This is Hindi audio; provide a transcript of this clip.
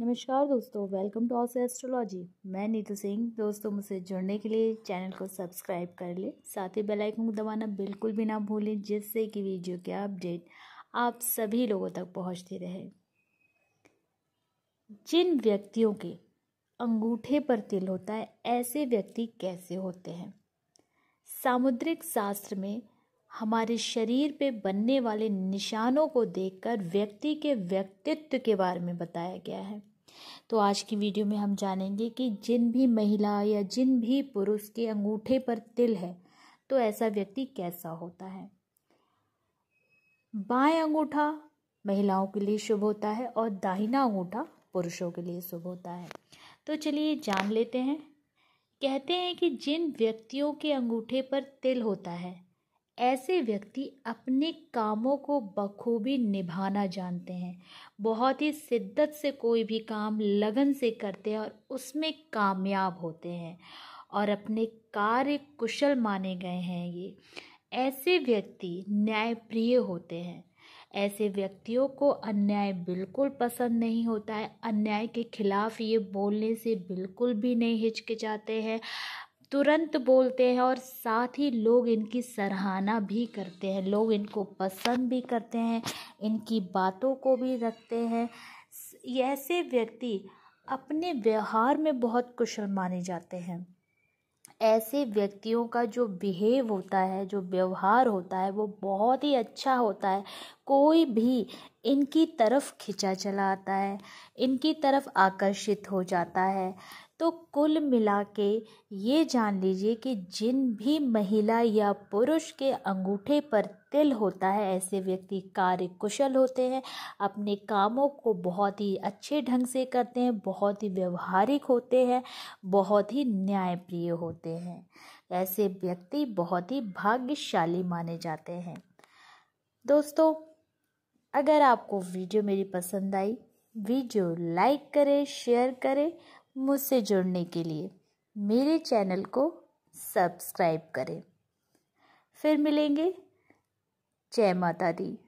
नमस्कार दोस्तों वेलकम टू ऑल एस्ट्रोलॉजी मैं नीतू सिंह दोस्तों मुझसे जुड़ने के लिए चैनल को सब्सक्राइब कर लें साथ ही बेल आइकन को दबाना बिल्कुल भी ना भूलें जिससे कि वीडियो के अपडेट आप सभी लोगों तक पहुंचते रहे जिन व्यक्तियों के अंगूठे पर तिल होता है ऐसे व्यक्ति कैसे होते हैं सामुद्रिक शास्त्र में हमारे शरीर पे बनने वाले निशानों को देखकर व्यक्ति के व्यक्तित्व के बारे में बताया गया है तो आज की वीडियो में हम जानेंगे कि जिन भी महिला या जिन भी पुरुष के अंगूठे पर तिल है तो ऐसा व्यक्ति कैसा होता है बाएं अंगूठा महिलाओं के लिए शुभ होता है और दाहिना अंगूठा पुरुषों के लिए शुभ होता है तो चलिए जान लेते हैं कहते हैं कि जिन व्यक्तियों के अंगूठे पर तिल होता है ऐसे व्यक्ति अपने कामों को बखूबी निभाना जानते हैं बहुत ही शिद्दत से कोई भी काम लगन से करते हैं और उसमें कामयाब होते हैं और अपने कार्य कुशल माने गए हैं ये ऐसे व्यक्ति न्यायप्रिय होते हैं ऐसे व्यक्तियों को अन्याय बिल्कुल पसंद नहीं होता है अन्याय के खिलाफ ये बोलने से बिल्कुल भी नहीं हिचकिचाते हैं तुरंत बोलते हैं और साथ ही लोग इनकी सराहना भी करते हैं लोग इनको पसंद भी करते हैं इनकी बातों को भी रखते हैं ऐसे व्यक्ति अपने व्यवहार में बहुत कुशल माने जाते हैं ऐसे व्यक्तियों का जो बिहेव होता है जो व्यवहार होता है वो बहुत ही अच्छा होता है कोई भी इनकी तरफ खिंचा चला आता है इनकी तरफ आकर्षित हो जाता है तो कुल मिला के ये जान लीजिए कि जिन भी महिला या पुरुष के अंगूठे पर तिल होता है ऐसे व्यक्ति कार्य कुशल होते हैं अपने कामों को बहुत ही अच्छे ढंग से करते हैं बहुत ही व्यवहारिक होते हैं बहुत ही न्यायप्रिय होते हैं ऐसे व्यक्ति बहुत ही भाग्यशाली माने जाते हैं दोस्तों अगर आपको वीडियो मेरी पसंद आई वीडियो लाइक करें शेयर करें मुझसे जुड़ने के लिए मेरे चैनल को सब्सक्राइब करें फिर मिलेंगे जय माता दी